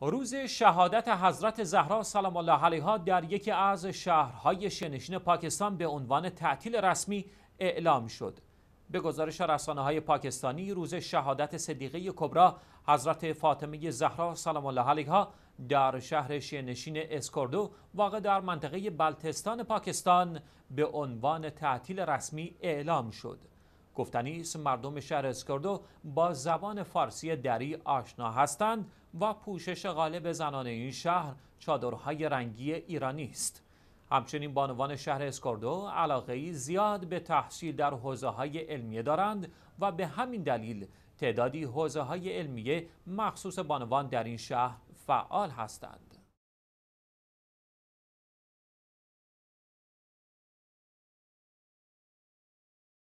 روز شهادت حضرت زهرا سلام الله علیها در یکی از شهرهای شنشین پاکستان به عنوان تعطیل رسمی اعلام شد. به گزارش رسانه های پاکستانی روز شهادت صدیقه کبرا حضرت فاطمه زهرا سلام الله علیها در شهر شنشین اسکردو واقع در منطقه بلتستان پاکستان به عنوان تعطیل رسمی اعلام شد. گفتنی است مردم شهر اسکردو با زبان فارسی دری آشنا هستند و پوشش غالب زنان این شهر چادرهای رنگی ایرانی است همچنین بانوان شهر اسکردو علاقه زیاد به تحصیل در حوزه های علمیه دارند و به همین دلیل تعدادی حوزه های علمیه مخصوص بانوان در این شهر فعال هستند.